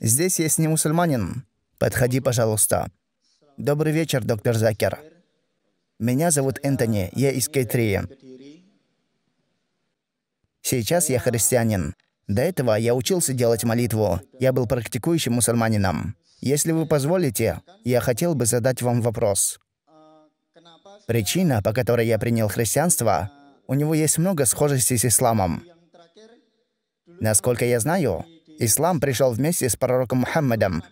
Здесь есть не мусульманин. Подходи, пожалуйста. Добрый вечер, доктор Закер. Меня зовут Энтони, я из Кейтрии. Сейчас я христианин. До этого я учился делать молитву. Я был практикующим мусульманином. Если вы позволите, я хотел бы задать вам вопрос. Причина, по которой я принял христианство, у него есть много схожести с исламом. Насколько я знаю, Ислам пришел вместе с пророком Мухаммадом.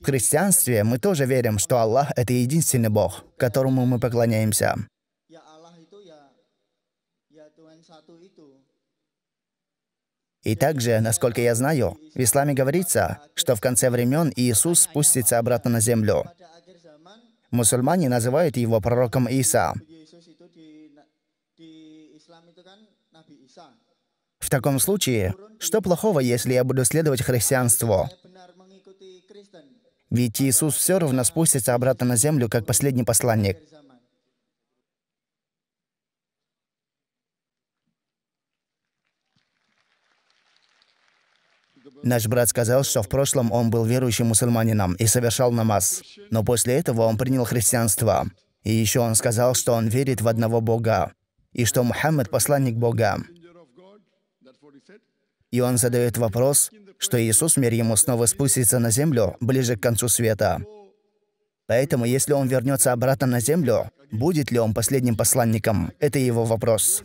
В христианстве мы тоже верим, что Аллах — это единственный Бог, которому мы поклоняемся. И также, насколько я знаю, в исламе говорится, что в конце времен Иисус спустится обратно на землю. Мусульмане называют его пророком Иса. В таком случае, что плохого, если я буду следовать христианству? Ведь Иисус все равно спустится обратно на землю, как последний посланник. Наш брат сказал, что в прошлом он был верующим мусульманином и совершал намаз, но после этого он принял христианство. И еще он сказал, что он верит в одного Бога, и что Мухаммед – посланник Бога. И он задает вопрос, что Иисус, мир ему, снова спустится на землю ближе к концу света. Поэтому, если он вернется обратно на землю, будет ли он последним посланником? Это его вопрос.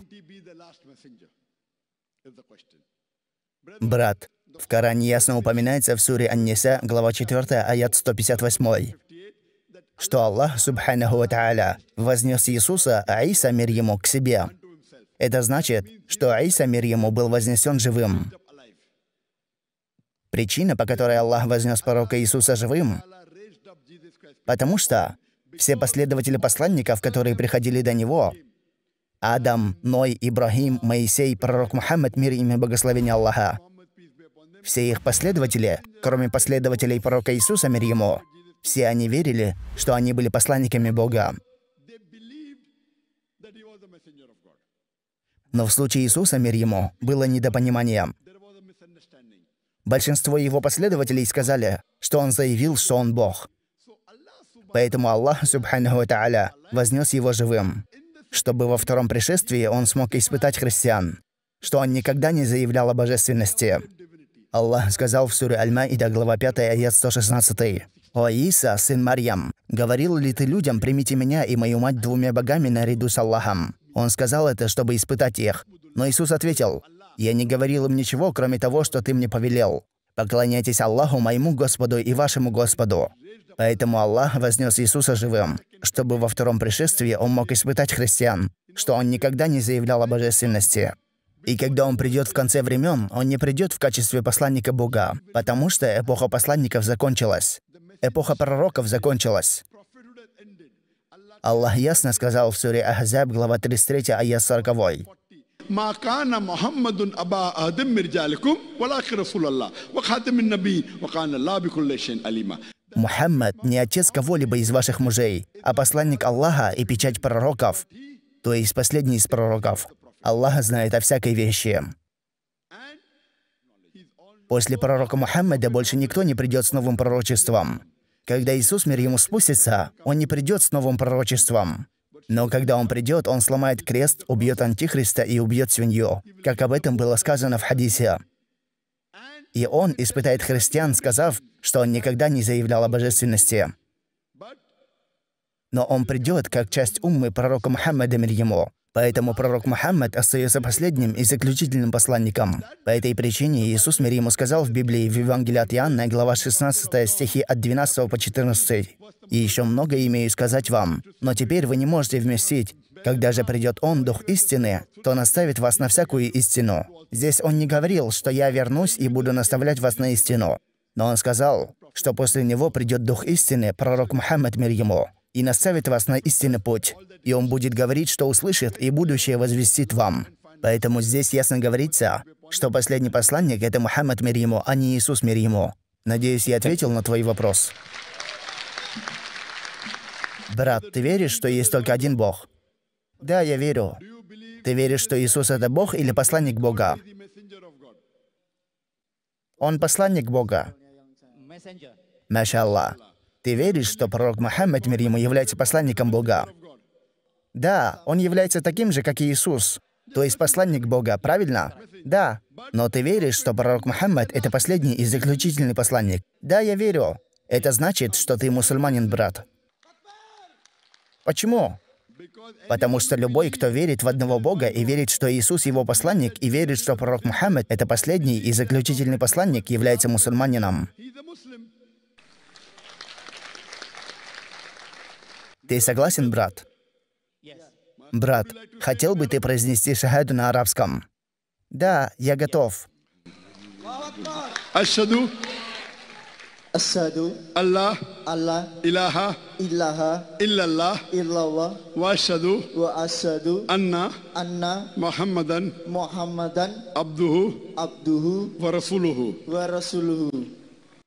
Брат, в Коране ясно упоминается в суре Ан-Ниса, глава 4, аят 158, что Аллах, субханаху ва вознес Иисуса, а Иса, мир ему, к себе – это значит, что Аиса, мир ему, был вознесен живым. Причина, по которой Аллах вознес пророка Иисуса живым, потому что все последователи посланников, которые приходили до него, Адам, Ной, Ибрахим, Моисей, пророк Мухаммад, мир ими благословения Аллаха, все их последователи, кроме последователей пророка Иисуса, мир ему, все они верили, что они были посланниками Бога. Но в случае Иисуса, мир ему, было недопонимание. Большинство его последователей сказали, что он заявил, что он Бог. Поэтому Аллах, Субханаху Тааля, вознес его живым, чтобы во втором пришествии он смог испытать христиан, что он никогда не заявлял о божественности. Аллах сказал в суре Аль-Маида, глава 5, аят 116. «О Иса, сын Марьям, говорил ли ты людям, примите меня и мою мать двумя богами наряду с Аллахом?» Он сказал это, чтобы испытать их. Но Иисус ответил, «Я не говорил им ничего, кроме того, что ты мне повелел. Поклоняйтесь Аллаху, моему Господу и вашему Господу». Поэтому Аллах вознес Иисуса живым, чтобы во втором пришествии он мог испытать христиан, что он никогда не заявлял о божественности. И когда он придет в конце времен, он не придет в качестве посланника Бога, потому что эпоха посланников закончилась. Эпоха пророков закончилась. Аллах ясно сказал в суре Ахзаб, глава 33, аят 40. ما كان محمد أبا آدم من رجالكم ولكن رسول الله وخاتم Мухаммад не отец кого-либо из ваших мужей, а посланник Аллаха и печать пророков, то есть последний из пророков. Аллах знает о всякой вещи. После пророка Мухаммада больше никто не придет с новым пророчеством. Когда Иисус, мир ему, спустится, он не придет с новым пророчеством. Но когда он придет, он сломает крест, убьет Антихриста и убьет свинью, как об этом было сказано в хадисе. И он испытает христиан, сказав, что он никогда не заявлял о божественности. Но он придет как часть уммы пророка Мухаммада мир ему. Поэтому пророк Мухаммад остается последним и заключительным посланником. По этой причине Иисус, мир ему, сказал в Библии, в Евангелии от Иоанна, глава 16, стихи от 12 по 14. «И еще много имею сказать вам, но теперь вы не можете вместить. Когда же придет Он, Дух истины, то наставит вас на всякую истину». Здесь Он не говорил, что «я вернусь и буду наставлять вас на истину». Но Он сказал, что после Него придет Дух истины, пророк Мухаммад, мир ему, и наставит вас на истинный путь и он будет говорить, что услышит, и будущее возвестит вам. Поэтому здесь ясно говорится, что последний посланник — это Мухаммад мир ему, а не Иисус мир ему. Надеюсь, я ответил на твой вопрос. Брат, ты веришь, что есть только один Бог? Да, я верю. Ты веришь, что Иисус — это Бог или посланник Бога? Он посланник Бога. Машаллах. Ты веришь, что пророк Мухаммад, мир ему, является посланником Бога? Да, он является таким же, как и Иисус. То есть посланник Бога, правильно? Да. Но ты веришь, что пророк Мухаммад — это последний и заключительный посланник? Да, я верю. Это значит, что ты мусульманин, брат. Почему? Потому что любой, кто верит в одного Бога и верит, что Иисус его посланник, и верит, что пророк Мухаммад — это последний и заключительный посланник, является мусульманином. Ты согласен, брат? Брат, хотел бы ты произнести шахаду на арабском? Да, я готов. Ашаду. Ашаду. Аллах. Аллах. Илаха. Илаха. Иллаллах. Иллаллах. Вашаду. Вашаду. Анна. Анна. Мухаммадан. Мухаммадан. Абдуху. Абдуху. Варасулуху. Варасулуху.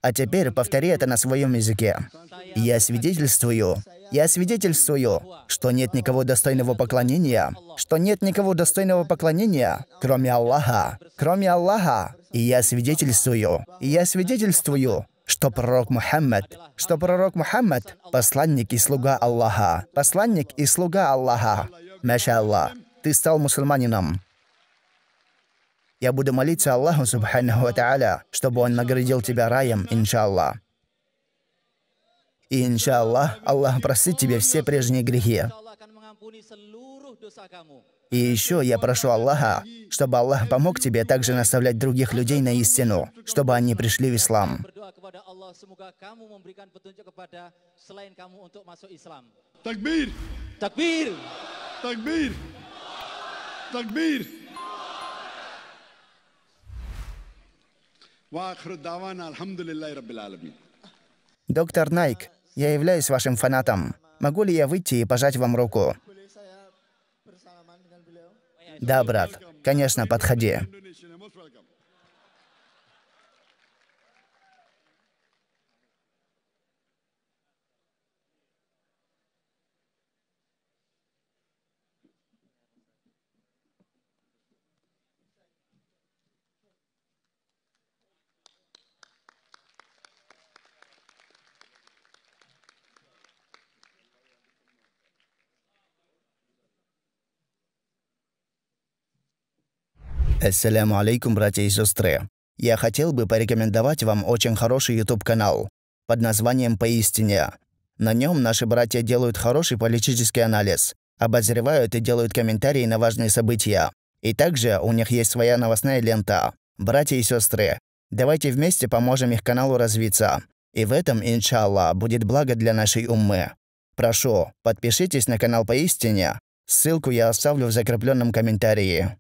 А теперь повтори это на своем языке. Я свидетельствую, я свидетельствую, что нет никого достойного поклонения, что нет никого достойного поклонения, кроме Аллаха, кроме Аллаха. И я свидетельствую, и я свидетельствую, что пророк Мухаммад, что пророк Мухаммад — посланник и слуга Аллаха, посланник и слуга Аллаха. Маша Аллах, ты стал мусульманином. Я буду молиться Аллаху, субханаху ва чтобы он наградил тебя раем, иншаллах. И иншаллах, Аллах простит тебе все прежние грехи. И еще я прошу Аллаха, чтобы Аллах помог тебе также наставлять других людей на истину, чтобы они пришли в ислам. Такбир! Такбир! Такбир! Такбир! Доктор Найк, я являюсь вашим фанатом. Могу ли я выйти и пожать вам руку? Да, брат. Конечно, подходи. Ассаляму алейкум, братья и сестры. Я хотел бы порекомендовать вам очень хороший YouTube-канал под названием «Поистине». На нем наши братья делают хороший политический анализ, обозревают и делают комментарии на важные события. И также у них есть своя новостная лента. Братья и сестры, давайте вместе поможем их каналу развиться. И в этом, иншалла, будет благо для нашей уммы. Прошу, подпишитесь на канал «Поистине». Ссылку я оставлю в закрепленном комментарии.